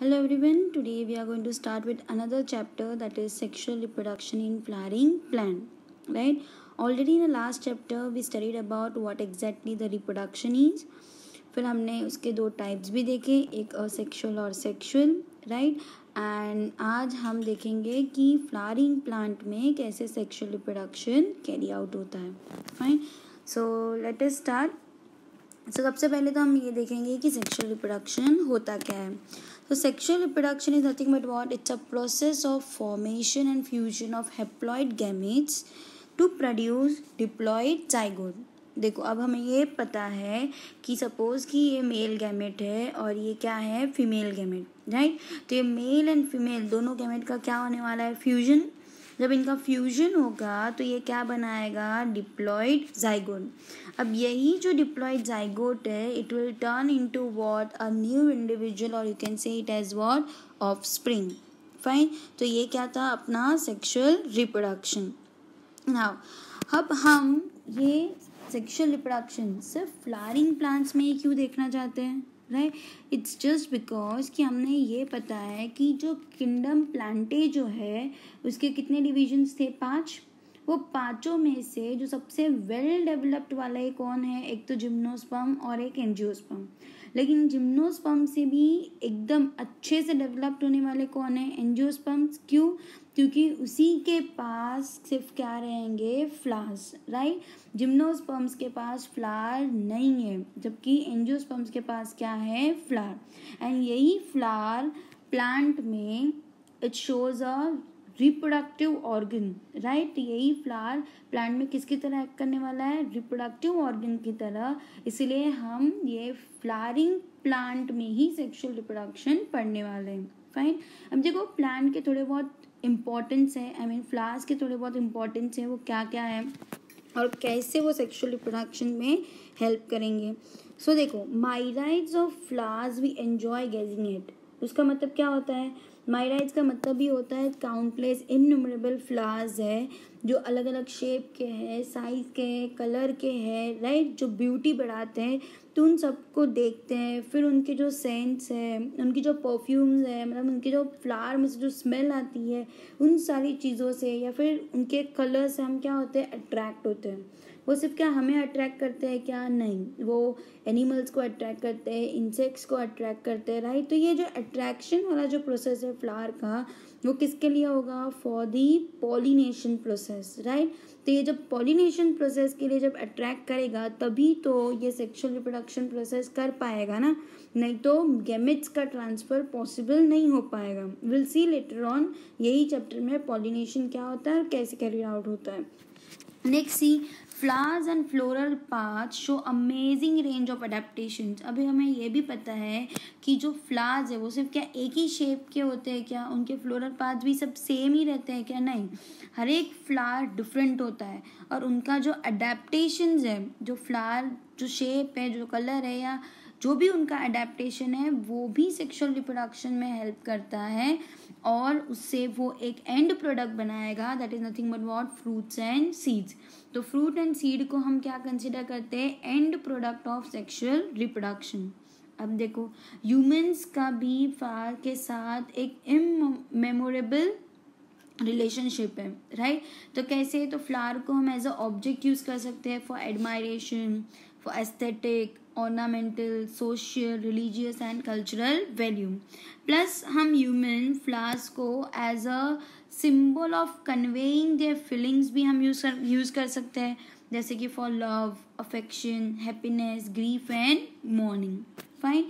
hello everyone today we are going to start with another chapter that is sexual reproduction in flowering plant right already in the last chapter we studied about what exactly the reproduction is फिर हमने उसके दो types भी देखे एक asexual और sexual right and आज हम देखेंगे कि फ्लावरिंग प्लांट में कैसे सेक्सुअल रिप्रोडक्शन कैरी आउट होता है fine so let us start so सबसे पहले तो हम ये देखेंगे कि सेक्सुअल रिप्रोडक्शन होता क्या है तो sexual reproduction is nothing but what it's a process of formation and fusion of haploid gametes to produce diploid zygote देखो अब हमें ये पता है कि सपोज़ कि ये मेल गैमेट है और ये क्या है फीमेल गैमेट राइट तो ये मेल एंड फीमेल दोनों गैमेट का क्या होने वाला है फ्यूजन जब इनका फ्यूजन होगा तो ये क्या बनाएगा डिप्लॉयड जाइगोट अब यही जो डिप्लॉयड जाइगोट है it will turn into what a new individual और you can say it as what offspring fine तो ये क्या था अपना सेक्शुअल रिप्रोडक्शन नाउ अब हम ये सेक्शुअल रिप्रोडक्शन सिर्फ फ्लावरिंग प्लांट्स में ही क्यों देखना चाहते हैं राइट इट्स जस्ट बिकॉज कि हमने ये पता है कि जो किंगडम प्लांटे जो है उसके कितने डिविजन्स थे पाँच वो पांचों में से जो सबसे वेल डेवलप्ड वाला ये कौन है एक तो जिम्नोस्पम और एक एंजियोस्पम लेकिन जिम्नोस्पम से भी एकदम अच्छे से डेवलप्ड होने वाले कौन है एनजियोस्पम्स क्यों क्योंकि उसी के पास सिर्फ क्या रहेंगे फ्लार्स राइट जिम्नोस्पम्स के पास फ्लार नहीं है जबकि एंजियोस्पम्स के पास क्या है फ्लार एंड यही फ्लार प्लांट में it shows a reproductive organ right यही फ्लावर प्लांट में किसकी तरह एक्ट करने वाला है रिप्रोडक्टिव ऑर्गन की तरह इसलिए हम ये फ्लावरिंग प्लांट में ही सेक्सुअल रिप्रोडक्शन पढ़ने वाले हैं फाइन अब देखो प्लांट के थोड़े बहुत इम्पोर्टेंस है आई मीन फ्लावर्स के थोड़े बहुत इम्पोर्टेंस है वो क्या क्या है और कैसे वो सेक्सुअल रिप्रोडक्शन में हेल्प करेंगे सो so, देखो myriads of flowers we enjoy gazing it उसका मतलब क्या होता है माइराइज का मतलब भी होता है काउंटलेस इनमरेबल फ्लावर्स है जो अलग अलग शेप के हैं साइज़ के हैं कलर के हैं राइट जो ब्यूटी बढ़ाते हैं तो उन सबको देखते हैं फिर उनके जो सेंट्स हैं उनकी जो परफ्यूम्स हैं मतलब उनके जो फ्लावर में से जो स्मेल आती है उन सारी चीज़ों से या फिर उनके कलर से हम क्या होते हैं अट्रैक्ट होते हैं वो सिर्फ क्या हमें अट्रैक्ट करते हैं क्या नहीं वो एनिमल्स को अट्रैक्ट करते हैं इंसेक्ट्स को अट्रैक्ट करते हैं राइट तो ये जो अट्रैक्शन वाला जो प्रोसेस है फ्लावर का वो किसके लिए होगा for the pollination process right तो ये जब पॉलिनेशन प्रोसेस के लिए जब अट्रैक्ट करेगा तभी तो ये सेक्शुअल रिप्रोडक्शन प्रोसेस कर पाएगा ना नहीं तो गेमिट्स का ट्रांसफ़र पॉसिबल नहीं हो पाएगा विल सी लेटर ऑन यही चैप्टर में पॉलिनेशन क्या होता है और कैसे कैरी आउट होता है next see flowers and floral path show amazing range of adaptation अभी हमें यह भी पता है कि जो फ्लावर्स है वो सिर्फ क्या एक ही शेप के होते हैं क्या उनके फ्लोरल पाथ भी सब सेम ही रहते हैं क्या नहीं हर एक फ्लावर डिफरेंट होता है और उनका जो अडेप्टेशन है जो फ्लावर जो शेप है जो कलर है या जो भी उनका अडेप्टेशन है वो भी सेक्शुअल रिप्रोडक्शन में हेल्प करता है और उससे वो एक एंड प्रोडक्ट बनाएगा that is nothing but what fruits and seeds तो फ्रूट एंड सीड को हम क्या कंसिडर करते हैं end product of sexual reproduction अब देखो ह्यूमन्स का भी फार के साथ एक इमेमोरेबल रिलेशनशिप है राइट तो कैसे तो फ्लावर को हम एज अ ऑब्जेक्ट यूज़ कर सकते हैं for admiration for aesthetic ornamental social religious and cultural value plus हम ह्यूमन फ्लास को as a symbol of conveying their feelings भी हम यूज कर यूज़ कर सकते हैं जैसे कि for love affection happiness grief and mourning fine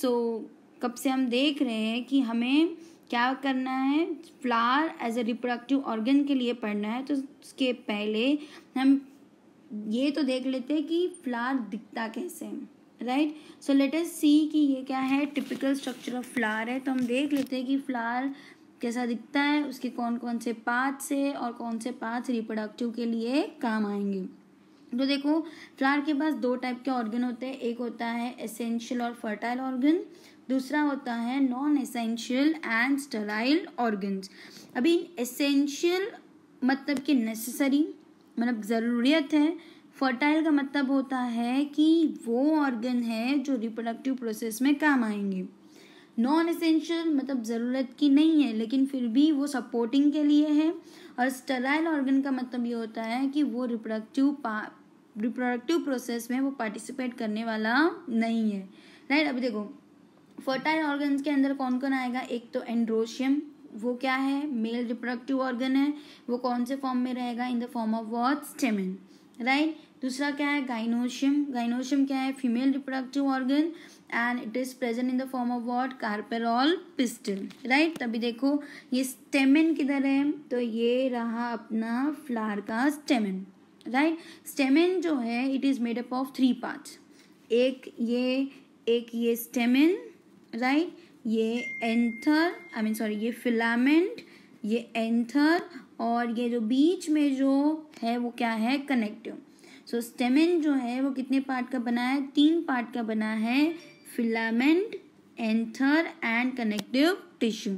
so कब से हम देख रहे हैं कि हमें क्या करना है flower as a reproductive organ के लिए पढ़ना है तो उसके पहले हम ये तो देख लेते हैं कि फ्लावर दिखता कैसे है राइट सो लेट अस सी कि ये क्या है टिपिकल स्ट्रक्चर ऑफ फ्लावर है तो हम देख लेते हैं कि फ्लावर कैसा दिखता है उसके कौन कौन से पार्ट्स है और कौन से पार्ट्स रिप्रोडक्टिव के लिए काम आएंगे तो देखो फ्लावर के पास दो टाइप के ऑर्गन होते हैं एक होता है एसेंशियल और फर्टाइल ऑर्गन दूसरा होता है non essential and sterile organs अभी एसेंशियल मतलब कि नेसेसरी मतलब ज़रूरत है फर्टाइल का मतलब होता है कि वो ऑर्गन है जो रिप्रोडक्टिव प्रोसेस में काम आएंगे नॉन एसेंशियल मतलब ज़रूरत की नहीं है लेकिन फिर भी वो सपोर्टिंग के लिए है और स्टराइल ऑर्गन का मतलब ये होता है कि वो रिप्रोडक्टिव पा रिप्रोडक्टिव प्रोसेस में वो पार्टिसिपेट करने वाला नहीं है राइट अभी देखो फर्टाइल ऑर्गन्स के अंदर कौन कौन आएगा एक तो एंड्रोशियम वो क्या है मेल रिप्रोडक्टिव ऑर्गन है वो कौन से फॉर्म में रहेगा in the form of what stamen right दूसरा क्या है गाइनोशियम गाइनोशियम क्या है female reproductive organ and it is present in the form of what carpel pistil right तभी देखो ये स्टेमिन किधर है तो ये रहा अपना फ्लार का स्टेमिन राइट स्टेमिन जो है it is made up of three part एक ये एक ये स्टेमिन राइट right? ये एंथर आई मीन सॉरी ये फिलामेंट ये एंथर और ये जो बीच में जो है वो क्या है कनेक्टिव सो स्टेमिन जो है वो कितने पार्ट का बना है तीन पार्ट का बना है filament anther and connective tissue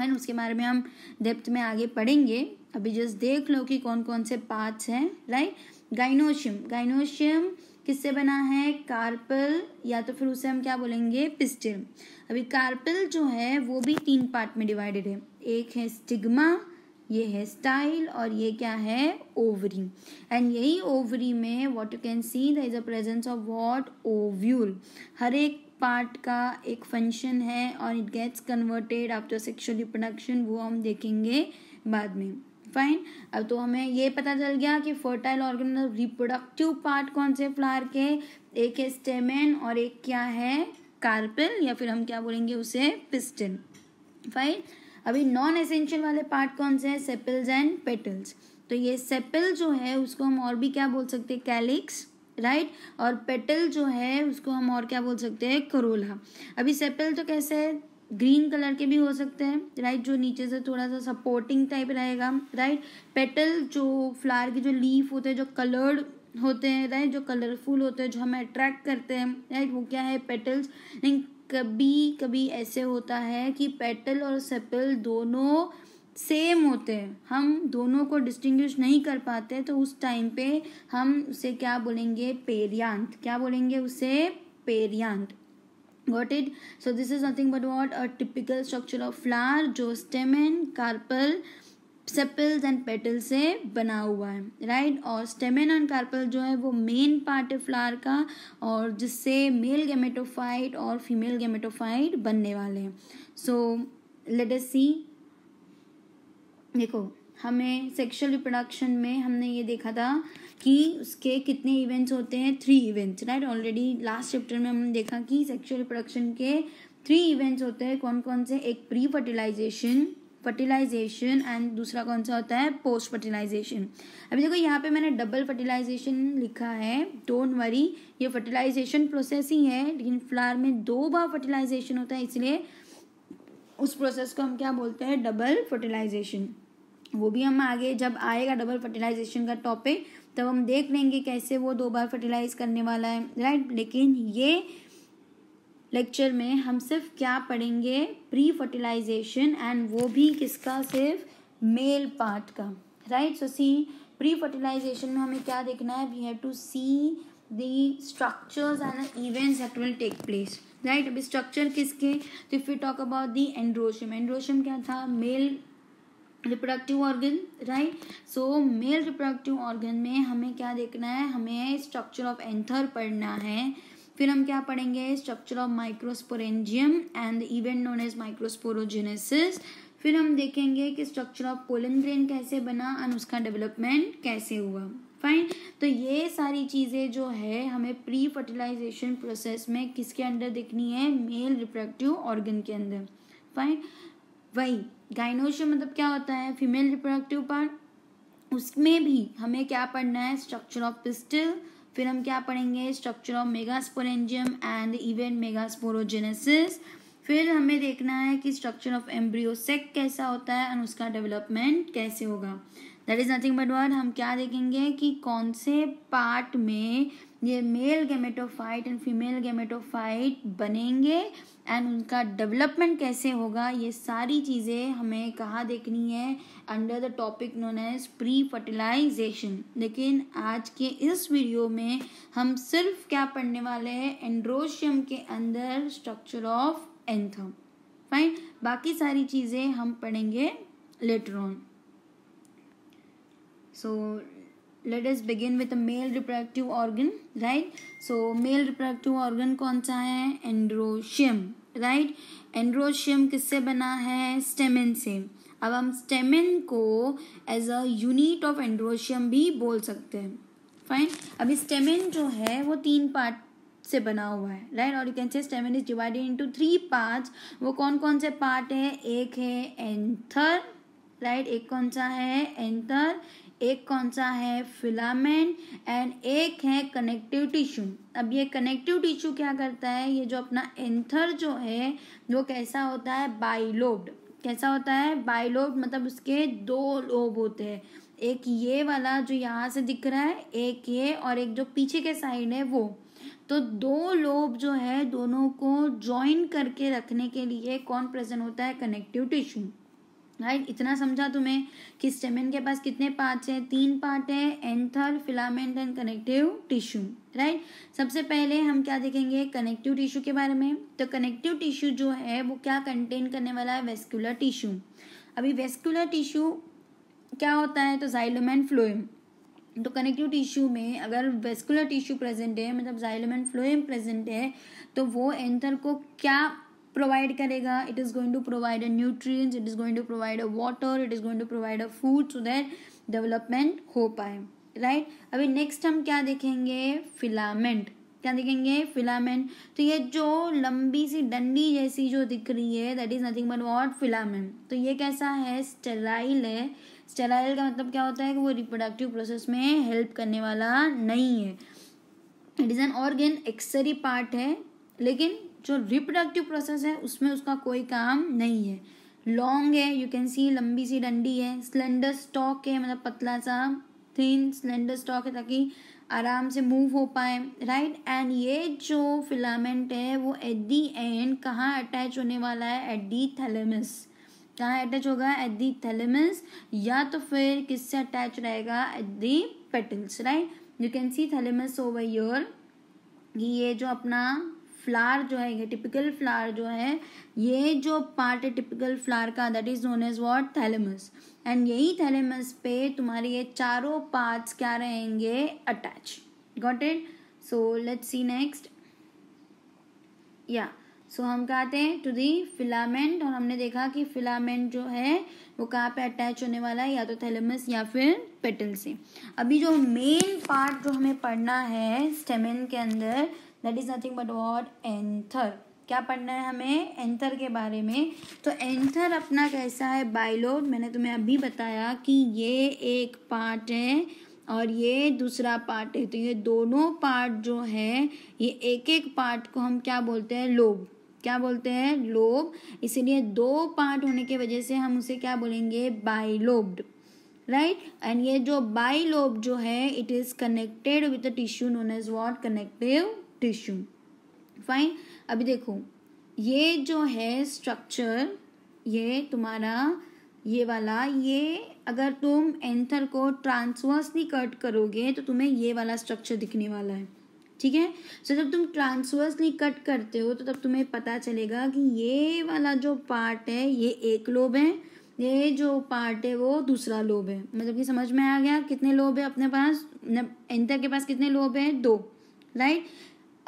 and उसके बारे में हम डेप्थ में आगे पढ़ेंगे अभी जस्ट देख लो कि कौन कौन से पार्ट्स हैं राइट गाइनोशियम गाइनोशियम किससे बना है कार्पल या तो फिर उसे हम क्या बोलेंगे पिस्टिल अभी कार्पल जो है वो भी तीन पार्ट में डिवाइडेड है एक है स्टिग्मा ये है स्टाइल और ये क्या है ओवरी एंड यही ओवरी में what you can see the is a presence of what ovule हर एक पार्ट का एक फंक्शन है और it gets converted after sexual reproduction वो हम देखेंगे बाद में फाइन अब तो हमें ये पता चल गया कि फर्टाइल ऑर्गन रिप्रोडक्टिव पार्ट कौन से फ्लावर के एक है स्टेमेन और एक क्या है कार्पेल या फिर हम क्या बोलेंगे उसे पिस्टन फाइन अभी नॉन एसेंशियल वाले पार्ट कौन से हैं सेपल्स एंड पेटल्स तो ये सेपल जो है उसको हम और भी क्या बोल सकते हैं कैलिक्स राइट और पेटल जो है उसको हम और क्या बोल सकते हैं करोला अभी सेपल तो कैसे है ग्रीन कलर के भी हो सकते हैं राइट जो नीचे से थोड़ा सा सपोर्टिंग टाइप रहेगा राइट पेटल जो फ्लावर के जो लीफ होते हैं जो कलर्ड होते हैं राइट जो कलरफुल होते हैं जो हमें अट्रैक्ट करते हैं राइट वो क्या है पेटल्स लेकिन कभी कभी ऐसे होता है कि पेटल और सेपल दोनों सेम होते हैं हम दोनों को डिस्टिंग्विश नहीं कर पाते तो उस टाइम पे हम उसे क्या बोलेंगे पेरियांत क्या बोलेंगे उसे पेरियांत got it so this is nothing but what a typical structure of flower जो stamen carpel sepals and petal से बना हुआ है राइट और स्टेमेन एंड कार्पल जो है वो मेन पार्ट है फ्लावर का और जिससे मेल गेमेटोफाइट और फीमेल गेमेटोफाइट बनने वाले हैं सो लेट अस सी देखो हमें सेक्सुअल रिप्रोडक्शन में हमने ये देखा था कि उसके कितने इवेंट्स होते हैं three events right already last chapter में हमने देखा कि सेक्सुअल रिप्रोडक्शन के थ्री इवेंट्स होते हैं कौन कौन से एक प्री फर्टिलाइजेशन फर्टिलाइजेशन एंड दूसरा कौन सा होता है पोस्ट फर्टिलाइजेशन अभी देखो यहाँ पे मैंने डबल फर्टिलाइजेशन लिखा है डोंट वरी ये फर्टिलाइजेशन प्रोसेस ही है लेकिन फ्लावर में दो बार फर्टिलाइजेशन होता है इसलिए उस प्रोसेस को हम क्या बोलते हैं डबल फर्टिलाइजेशन वो भी हम आगे जब आएगा डबल फर्टिलाइजेशन का टॉपिक तब हम देख लेंगे कैसे वो दो बार फर्टिलाइज करने वाला है राइट लेकिन ये लेक्चर में हम सिर्फ क्या पढ़ेंगे प्री फर्टिलाइजेशन एंड वो भी किसका सिर्फ मेल पार्ट का right so see pre fertilization में हमें क्या देखना है we have to see the structures and events that will take place right अभी स्ट्रक्चर किसके तो if you talk about the androecium androecium क्या था male reproductive organ right so male reproductive organ में हमें क्या देखना है हमें स्ट्रक्चर ऑफ एंथर पढ़ना है फिर हम क्या पढ़ेंगे structure of microsporangium and event known as microsporogenesis फिर हम देखेंगे कि स्ट्रक्चर ऑफ पोलन ग्रेन कैसे बना एंड उसका डेवलपमेंट कैसे हुआ फाइन तो ये सारी चीज़ें जो है हमें प्री फर्टिलाइजेशन प्रोसेस में किसके अंडर देखनी है मेल रिप्रोडक्टिव ऑर्गन के अंदर फाइन वही गाइनोशिया मतलब क्या होता है फीमेल रिप्रोडक्टिव पार्ट उसमें भी हमें क्या पढ़ना है स्ट्रक्चर ऑफ पिस्टल फिर हम क्या पढ़ेंगे structure of megasporangium and event megasporogenesis फिर हमें देखना है कि स्ट्रक्चर ऑफ एम्ब्रियोसेक कैसा होता है और उसका डेवलपमेंट कैसे होगा that is nothing but one हम क्या देखेंगे कि कौन से पार्ट में ये male gametophyte and female gametophyte बनेंगे एंड उनका डेवलपमेंट कैसे होगा ये सारी चीज़ें हमें कहाँ देखनी है under the topic known as pre fertilization लेकिन आज के इस वीडियो में हम सिर्फ क्या पढ़ने वाले हैं एंड्रोशियम के अंदर स्ट्रक्चर ऑफ एंथम फाइन बाकी सारी चीज़ें हम पढ़ेंगे later on so let us begin with male reproductive organ right so male reproductive organ कौन सा है एंड्रोशियम राइट एंड्रोशियम किससे बना है स्टेमिन से अब हम स्टेमिन को as a unit of androecium भी बोल सकते हैं फाइन अभी स्टेमिन जो है वो तीन पार्ट से बना हुआ है राइट और you can say stamen is divided into three part वो कौन कौन से पार्ट है एक है एंथर राइट एक कौन सा है एंथर एक कौन सा है फिलामेंट एंड एक है कनेक्टिव टिश्यू अब ये कनेक्टिव टिश्यू क्या करता है ये जो अपना एंथर जो है वो कैसा होता है बाइलोब्ड कैसा होता है बाइलोब मतलब उसके दो लोब होते हैं एक ये वाला जो यहाँ से दिख रहा है एक ये और एक जो पीछे के साइड है वो तो दो लोब जो है दोनों को ज्वाइन करके रखने के लिए कौन प्रेजेंट होता है कनेक्टिव टिश्यू राइट इतना समझा तुम्हें कि स्टेमिन के पास कितने पार्ट है तीन पार्ट है anther filament and connective tissue right सबसे पहले हम क्या देखेंगे कनेक्टिव टिश्यू के बारे में तो कनेक्टिव टिश्यू जो है वो क्या कंटेन करने वाला है वेस्कुलर टिश्यू अभी वेस्कुलर टिश्यू क्या होता है तो जाइलोम एंड फ्लोएम तो कनेक्टिव टिश्यू में अगर वेस्कुलर टिश्यू प्रेजेंट है मतलब जाइलोम एंड फ्लोएम प्रेजेंट है तो वो एंथर को क्या प्रोवाइड करेगा it is going to provide a nutrients it is going to provide a water it is going to provide a food so that development हो पाए राइट right? अभी next हम क्या देखेंगे फिलामेंट क्या देखेंगे फिलामेंट तो ये जो लंबी सी डंडी जैसी जो दिख रही है that is nothing but what filament तो ये कैसा है स्टेराइल है स्टेराइल का मतलब क्या होता है कि वो रिप्रोडक्टिव प्रोसेस में हेल्प करने वाला नहीं है it is an organ accessory part है लेकिन जो रिप्रोडक्टिव प्रोसेस है उसमें उसका कोई काम नहीं है लॉन्ग है यू कैन सी लंबी सी डंडी है स्लेंडर स्टॉक है मतलब पतला सा थिन स्लेंडर स्टॉक है ताकि आराम से मूव हो पाए राइट एंड ये जो फिलामेंट है वो एट दी एंड कहाँ अटैच होने वाला है एट दी थैलेमस कहाँ अटैच होगा एट दी थैलेमस या तो फिर किससे अटैच रहेगा at the petals right you can see thalamus over your ये जो अपना फ्लावर जो है ये टिपिकल फ्लावर जो है ये जो पार्ट है टिपिकल फ्लावर का that is known as what thalamus and यही थैलेमस पे तुम्हारे ये चारों पार्ट्स क्या रहेंगे attach got it so let's see next या सो हम कहते हैं टू दी फिलामेंट और हमने देखा कि फिलामेंट जो है वो कहाँ पे अटैच होने वाला है या तो थैलेमस या फिर पेटल से अभी जो मेन पार्ट जो हमें पढ़ना है स्टेमिन के अंदर that is nothing but what anther क्या पढ़ना है हमें एंथर के बारे में तो एंथर अपना कैसा है बायलोड मैंने तुम्हें अभी बताया कि ये एक पार्ट है और ये दूसरा पार्ट है तो ये दोनों पार्ट जो है ये एक एक पार्ट को हम क्या बोलते हैं लोब क्या बोलते हैं लोब इसीलिए दो पार्ट होने की वजह से हम उसे क्या बोलेंगे बाइलोब्ड राइट एंड ये जो बाइलोब जो है it is connected with the tissue known as what connective tissue fine अभी देखो ये जो है स्ट्रक्चर ये तुम्हारा ये वाला ये अगर तुम एंथर को ट्रांसवर्सली कट करोगे तो तुम्हें ये वाला स्ट्रक्चर दिखने वाला है ठीक है सो जब तुम ट्रांसवर्सली कट करते हो तो तब तुम्हें पता चलेगा कि ये वाला जो पार्ट है ये एक लोब है ये जो पार्ट है वो दूसरा लोब है मतलब कि समझ में आ गया कितने लोब है अपने पास एंथर के पास कितने लोब है दो राइट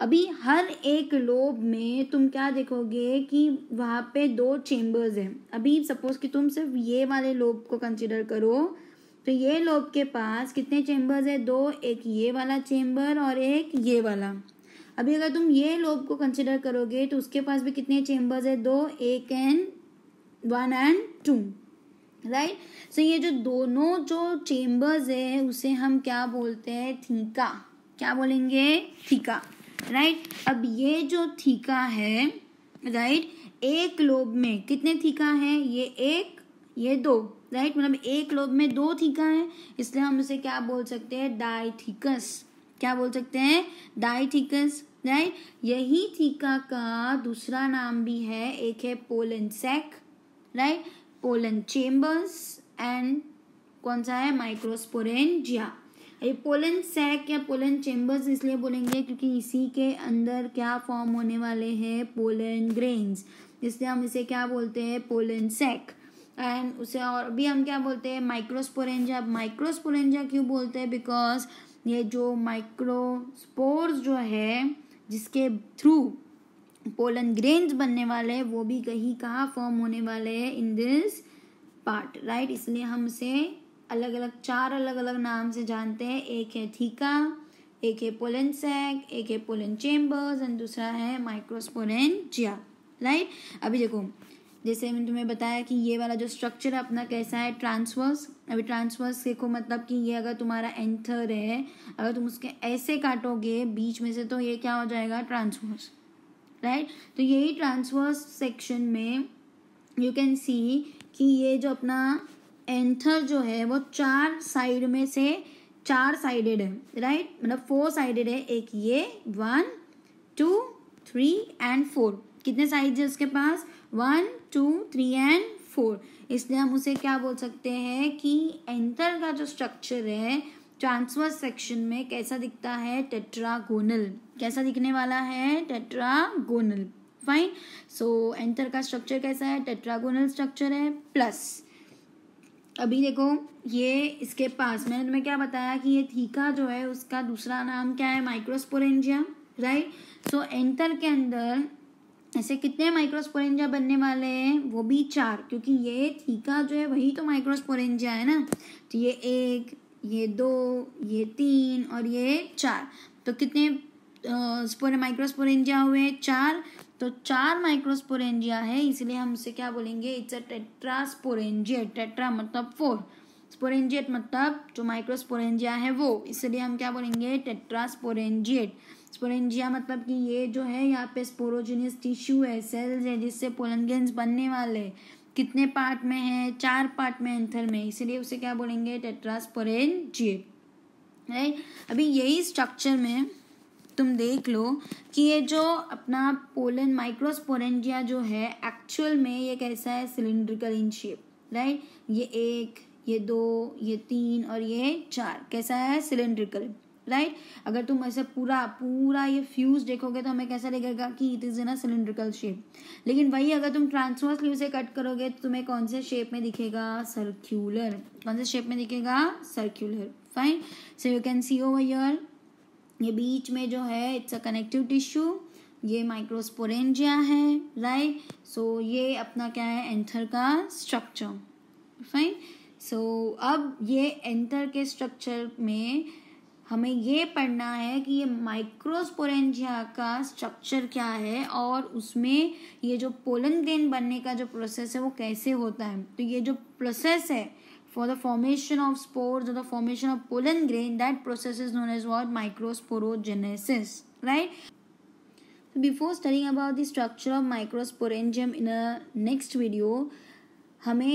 अभी हर एक लोब में तुम क्या देखोगे कि वहाँ पे दो चेम्बर्स हैं अभी सपोज कि तुम सिर्फ ये वाले लोब को कंसिडर करो तो ये लोब के पास कितने चेम्बर्स है दो एक ये वाला चेम्बर और एक ये वाला अभी अगर तुम ये लोब को कंसिडर करोगे तो उसके पास भी कितने चेम्बर्स है दो एक and one and two right so ये जो दोनों जो चेम्बर्स है उसे हम क्या बोलते हैं थीका क्या बोलेंगे थीका राइट अब ये जो थीका है राइट एक लोब में कितने थीका है ये एक ये दो राइट मतलब एक लोब में दो थीका है इसलिए हम इसे क्या बोल सकते हैं डाइथिकस क्या बोल सकते हैं डाइथिकस राइट यही थीका का दूसरा नाम भी है एक है pollen sac right pollen chambers and कौन सा है माइक्रोस्पोरेंजिया ये पोलन सैक या पोलन चेम्बर्स इसलिए बोलेंगे क्योंकि इसी के अंदर क्या फॉर्म होने वाले हैं पोलन ग्रेन्स इसलिए हम इसे क्या बोलते हैं पोलन सैक एंड उसे और भी हम क्या बोलते हैं माइक्रोस्पोरेंजा माइक्रोस्पोरेंजा क्यों बोलते हैं बिकॉज ये जो माइक्रोस्पोर्स जो है जिसके थ्रू पोलन ग्रेन्स बनने वाले हैं वो भी कहीं कहाँ फॉर्म होने वाले हैं इन दिस पार्ट राइट इसलिए हम इसे अलग अलग चार अलग अलग नाम से जानते हैं एक है थीका एक है पोलन सैक एक है पोलन चेम्बर्स एंड दूसरा है माइक्रोस्पोरेन जिया राइट अभी देखो जैसे मैंने तुम्हें बताया कि ये वाला जो स्ट्रक्चर है अपना कैसा है ट्रांसवर्स अभी ट्रांसवर्स देखो मतलब कि ये अगर तुम्हारा एंथर है अगर तुम उसके ऐसे काटोगे बीच में से तो ये क्या हो जाएगा ट्रांसवर्स राइट तो यही ट्रांसवर्स सेक्शन में यू कैन सी कि ये जो अपना एंथर जो है वो चार साइड में से चार साइडेड है राइट मतलब फोर साइडेड है एक ये one two three and four कितने साइड है उसके पास one two three and four इसलिए हम उसे क्या बोल सकते हैं कि एंथर का जो स्ट्रक्चर है ट्रांसवर्स सेक्शन में कैसा दिखता है टेट्रागोनल कैसा दिखने वाला है टेट्रागोनल फाइन सो एंथर का स्ट्रक्चर कैसा है टेट्रागोनल स्ट्रक्चर है प्लस अभी देखो ये इसके पास मैंने तुम्हें क्या बताया कि ये थीका जो है उसका दूसरा नाम क्या है माइक्रोस्पोरेंजिया राइट सो एंटर के अंदर ऐसे कितने माइक्रोस्पोरेंजिया बनने वाले हैं वो भी चार क्योंकि ये थीका जो है वही तो माइक्रोस्पोरेंजिया है ना तो ये एक ये दो ये तीन और ये चार तो कितने माइक्रोस्पोरेंजिया हुए चार तो चार माइक्रोस्पोरेंजिया है इसलिए हम उसे क्या बोलेंगे इट्स अ स्पोरेंजियट टेट्रा मतलब फोर स्पोरेंजियट मतलब जो माइक्रोस्पोरेंजिया है वो इसलिए हम क्या बोलेंगे स्पोरेंजियट स्पोरेंजिया मतलब कि ये जो है यहाँ पे स्पोरोजिनियस टिश्यू है सेल्स है जिससे पोलनगेंस बनने वाले कितने पार्ट में है चार पार्ट में एंथर में इसीलिए उसे क्या बोलेंगे टेट्रास्पोरेंजिएट राइट अभी यही स्ट्रक्चर में तुम देख लो कि ये जो अपना पोलन माइक्रोस्पोरेंजिया जो है एक्चुअल में ये कैसा है सिलिंड्रिकल इन शेप राइट ये एक ये दो ये तीन और ये चार कैसा है सिलिंड्रिकल राइट अगर तुम ऐसे पूरा पूरा ये फ्यूज देखोगे तो हमें कैसा लगेगा कि it is in a cylindrical shape लेकिन वही अगर तुम ट्रांसवर्सली से कट करोगे तो तुम्हें कौन से शेप में दिखेगा सर्क्यूलर कौन से शेप में दिखेगा circular fine so you can see over your ये बीच में जो है इट्स अ कनेक्टिव टिश्यू ये माइक्रोस्पोरेंजिया है राइट right? सो so, ये अपना क्या है एंथर का स्ट्रक्चर फाइन सो अब ये एंथर के स्ट्रक्चर में हमें ये पढ़ना है कि ये माइक्रोस्पोरेंजिया का स्ट्रक्चर क्या है और उसमें ये जो पोलन ग्रेन बनने का जो प्रोसेस है वो कैसे होता है तो ये जो प्रोसेस है for the formation of spores or the formation of pollen grain that process is known as what microsporogenesis right so before studying about the structure of microsporangium in a next video hame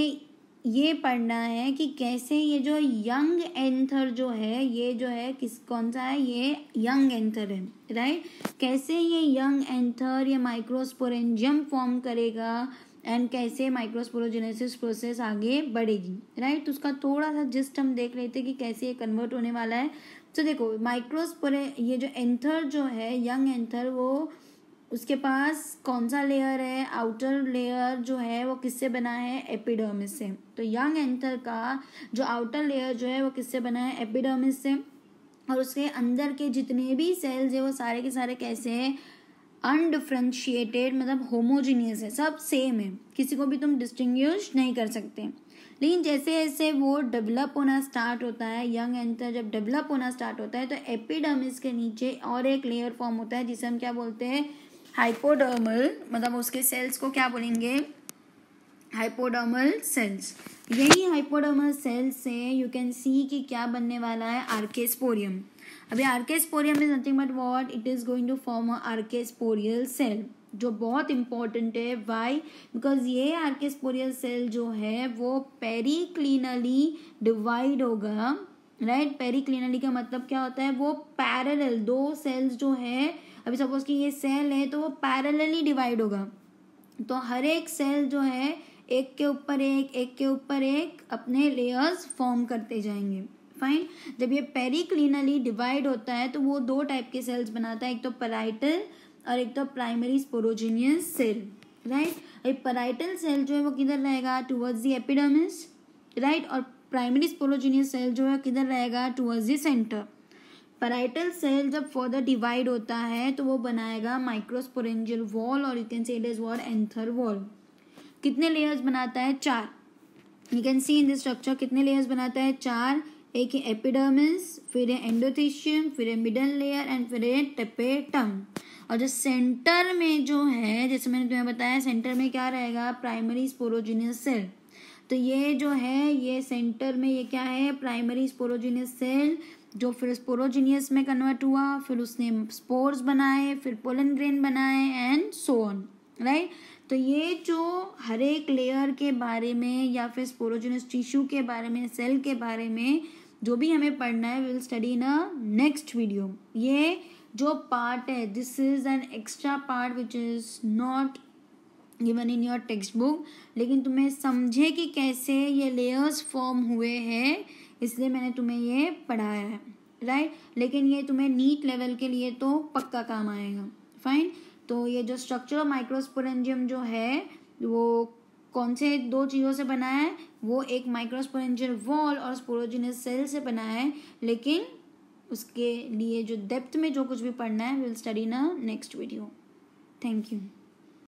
ये पढ़ना है कि कैसे ये जो young anther जो है ये जो है किस कौन सा है ये यंग एंथर है राइट कैसे ये यंग एंथर या माइक्रोस्पोरेंजियम फॉर्म करेगा एंड कैसे माइक्रोस्पोरोजेनेसिस प्रोसेस आगे बढ़ेगी राइट तो उसका थोड़ा सा जिस्ट हम देख रहे थे कि कैसे ये कन्वर्ट होने वाला है तो देखो माइक्रोस्पोरे ये जो एंथर जो है यंग एंथर वो उसके पास कौन सा लेयर है आउटर लेयर जो है वो किससे बना है एपिडर्मिस से तो यंग एंथर का जो आउटर लेयर जो है वो किससे बना है एपिडर्मिस से और उसके अंदर के जितने भी सेल्स है वो सारे के सारे कैसे हैं अनडिफ्रेंशिएटेड मतलब होमोजीनियस है सब सेम है किसी को भी तुम डिस्टिंग्विश नहीं कर सकते लेकिन जैसे जैसे वो डेवलप होना स्टार्ट होता है यंग एंथर जब डेवलप होना स्टार्ट होता है तो एपिडर्मिस के नीचे और एक लेयर फॉर्म होता है जिसे हम क्या बोलते हैं हाइपोडर्मल मतलब उसके सेल्स को क्या बोलेंगे हाइपोडर्मल सेल्स यही हाइपोडर्मल सेल्स से यू कैन सी कि क्या बनने वाला है आर्केस्पोरियम अभी archesporium is nothing but what it is going to form a archesporial cell जो बहुत इंपॉर्टेंट है वाई बिकॉज ये आर्केस्पोरियल सेल जो है वो पेरिक्लिनली डिवाइड होगा राइट पेरी पेरिक्लिनली का मतलब क्या होता है वो पैरेलल दो सेल्स जो है अभी सपोज कि ये सेल है तो वो पैरेलली डिवाइड होगा तो हर एक सेल जो है एक के ऊपर एक एक के ऊपर एक अपने लेयर्स फॉर्म करते जाएंगे फाइन जब ये पेरिक्लिनली डिवाइड होता है तो वो दो टाइप के सेल्स बनाता है एक तो पराइटल और एक तो प्राइमरी स्पोरोजीनियस सेल राइट ये पराइटल सेल जो है वो किधर रहेगा टूवर्ड्स दी एपिडर्मिस राइट और प्राइमरी स्पोरोजीनियस सेल जो है किधर रहेगा towards the centre parietal cell जब फर्दर डिवाइड होता है तो वो बनाएगा माइक्रोस्पोरेंजियल वॉल और you can see it is wall anther wall कितने लेयर्स बनाता है चार you can see in this structure कितने लेयर्स बनाता है चार एक है एपिडर्मिस फिर है एंडोथीशियम फिर है मिडल लेयर एंड फिर है टेपेटम और जो सेंटर में जो है जैसे मैंने तुम्हें बताया सेंटर में क्या रहेगा प्राइमरी स्पोरोजीनियस सेल तो ये जो है ये सेंटर में ये क्या है प्राइमरी स्पोरोजीनियस सेल जो फिर स्पोरोजीनियस में कन्वर्ट हुआ फिर उसने स्पोर्स बनाए फिर पोलन ग्रेन बनाए एंड सोन राइट तो ये जो हर एक लेयर के बारे में या फिर स्पोरोजीनियस टिश्यू के बारे में सेल के बारे में जो भी हमें पढ़ना है we will study in a next video ये जो पार्ट है this is an extra part which is not given in your text book लेकिन तुम्हें समझे कि कैसे ये लेयर्स फॉर्म हुए हैं इसलिए मैंने तुम्हें ये पढ़ाया है राइट right? लेकिन ये तुम्हें नीट लेवल के लिए तो पक्का काम आएगा फाइन तो ये जो स्ट्रक्चर ऑफ माइक्रोस्पोरेंजियम जो है वो कौन से दो चीज़ों से बना है वो एक माइक्रोस्पोरेंजियल वॉल और स्पोरोजिनस सेल से बना है लेकिन उसके लिए जो डेप्थ में जो कुछ भी पढ़ना है विल स्टडी ना नेक्स्ट वीडियो थैंक यू